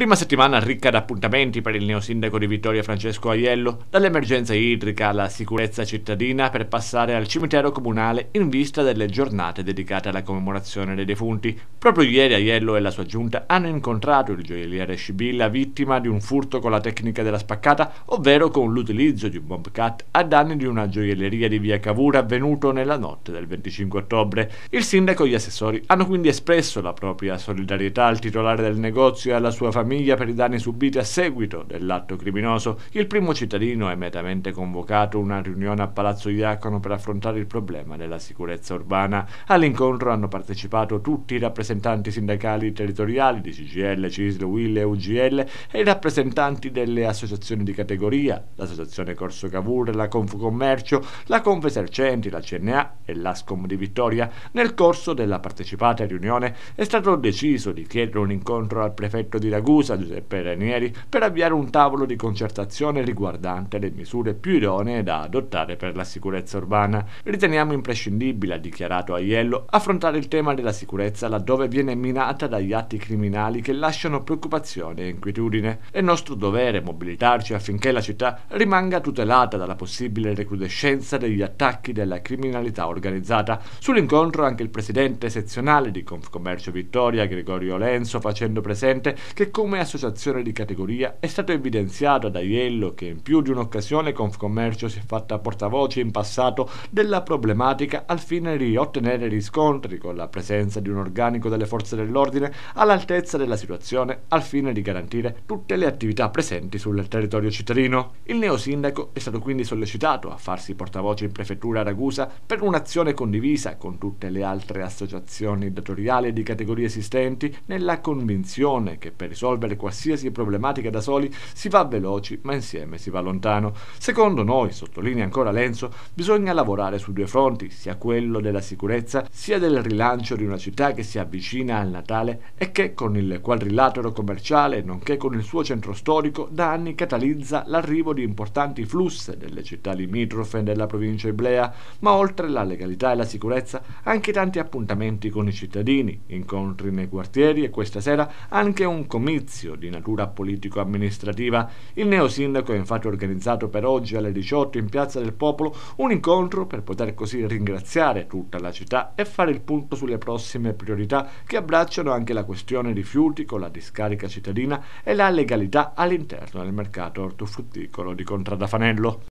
Prima settimana ricca di appuntamenti per il neosindaco di Vittoria Francesco Aiello, dall'emergenza idrica alla sicurezza cittadina per passare al cimitero comunale in vista delle giornate dedicate alla commemorazione dei defunti. Proprio ieri Aiello e la sua giunta hanno incontrato il gioielliere Scibilla vittima di un furto con la tecnica della spaccata, ovvero con l'utilizzo di un bombcat a danni di una gioielleria di via Cavour avvenuto nella notte del 25 ottobre. Il sindaco e gli assessori hanno quindi espresso la propria solidarietà al titolare del negozio e alla sua famiglia famiglia per i danni subiti a seguito dell'atto criminoso, il primo cittadino ha immediatamente convocato una riunione a Palazzo Iacono per affrontare il problema della sicurezza urbana. All'incontro hanno partecipato tutti i rappresentanti sindacali territoriali di CGL, CISL, UIL e UGL e i rappresentanti delle associazioni di categoria, l'Associazione Corso Cavour, la Confcommercio, la Confesercenti, la CNA e l'ASCOM di Vittoria. Nel corso della partecipata riunione è stato deciso di chiedere un incontro al prefetto di Ragusa Siracusa Giuseppe Ranieri per avviare un tavolo di concertazione riguardante le misure più idonee da adottare per la sicurezza urbana. Riteniamo imprescindibile, ha dichiarato Aiello, affrontare il tema della sicurezza laddove viene minata dagli atti criminali che lasciano preoccupazione e inquietudine. È nostro dovere mobilitarci affinché la città rimanga tutelata dalla possibile recrudescenza degli attacchi della criminalità organizzata. Sull'incontro anche il presidente sezionale di Confcommercio Vittoria, Gregorio Lenzo, facendo presente che con come associazione di categoria è stato evidenziato da Iello che in più di un'occasione Confcommercio si è fatta portavoce in passato della problematica al fine di ottenere riscontri con la presenza di un organico delle forze dell'ordine all'altezza della situazione al fine di garantire tutte le attività presenti sul territorio cittadino. Il neosindaco è stato quindi sollecitato a farsi portavoce in prefettura Ragusa per un'azione condivisa con tutte le altre associazioni datoriali di categorie esistenti nella convinzione che per risolvere risolvere qualsiasi problematica da soli, si va veloci, ma insieme si va lontano. Secondo noi, sottolinea ancora Lenzo, bisogna lavorare su due fronti, sia quello della sicurezza, sia del rilancio di una città che si avvicina al Natale e che con il quadrilatero commerciale, nonché con il suo centro storico, da anni catalizza l'arrivo di importanti flussi delle città limitrofe della provincia iblea, ma oltre la legalità e la sicurezza, anche tanti appuntamenti con i cittadini, incontri nei quartieri e questa sera anche un comizio vitalizio di natura politico-amministrativa. Il neosindaco ha infatti organizzato per oggi alle 18 in Piazza del Popolo un incontro per poter così ringraziare tutta la città e fare il punto sulle prossime priorità che abbracciano anche la questione rifiuti con la discarica cittadina e la legalità all'interno del mercato ortofrutticolo di Contrada Fanello.